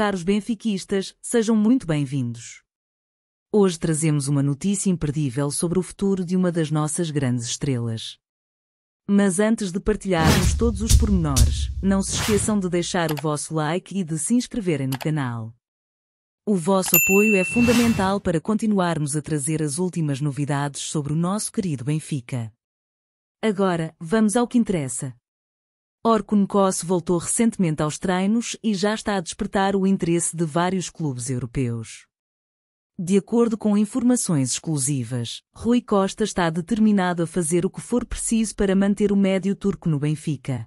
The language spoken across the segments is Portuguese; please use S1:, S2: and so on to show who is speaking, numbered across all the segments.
S1: caros benfiquistas, sejam muito bem-vindos. Hoje trazemos uma notícia imperdível sobre o futuro de uma das nossas grandes estrelas. Mas antes de partilharmos todos os pormenores, não se esqueçam de deixar o vosso like e de se inscreverem no canal. O vosso apoio é fundamental para continuarmos a trazer as últimas novidades sobre o nosso querido Benfica. Agora, vamos ao que interessa, Orkun Orkunkos voltou recentemente aos treinos e já está a despertar o interesse de vários clubes europeus. De acordo com informações exclusivas, Rui Costa está determinado a fazer o que for preciso para manter o médio turco no Benfica.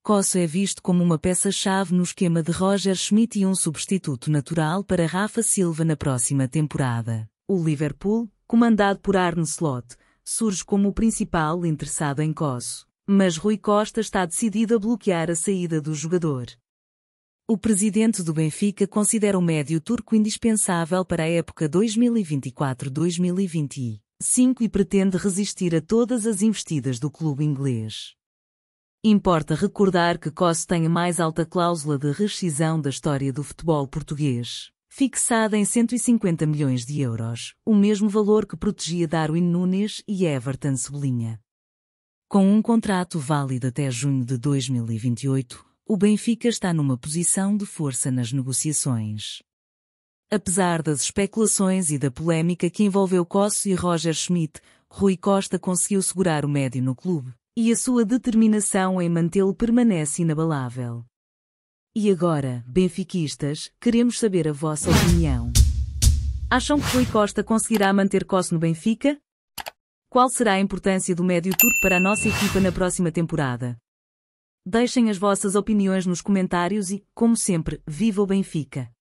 S1: Cosso é visto como uma peça-chave no esquema de Roger Schmidt e um substituto natural para Rafa Silva na próxima temporada. O Liverpool, comandado por Arne Slot, surge como o principal interessado em Cosso. Mas Rui Costa está decidido a bloquear a saída do jogador. O presidente do Benfica considera o médio turco indispensável para a época 2024-2025 e pretende resistir a todas as investidas do clube inglês. Importa recordar que Costa tem a mais alta cláusula de rescisão da história do futebol português, fixada em 150 milhões de euros, o mesmo valor que protegia Darwin Nunes e Everton Sublinha. Com um contrato válido até junho de 2028, o Benfica está numa posição de força nas negociações. Apesar das especulações e da polémica que envolveu Cosso e Roger Schmidt, Rui Costa conseguiu segurar o médio no clube, e a sua determinação em mantê-lo permanece inabalável. E agora, benfiquistas, queremos saber a vossa opinião. Acham que Rui Costa conseguirá manter Cosso no Benfica? Qual será a importância do Médio Tour para a nossa equipa na próxima temporada? Deixem as vossas opiniões nos comentários e, como sempre, viva o Benfica!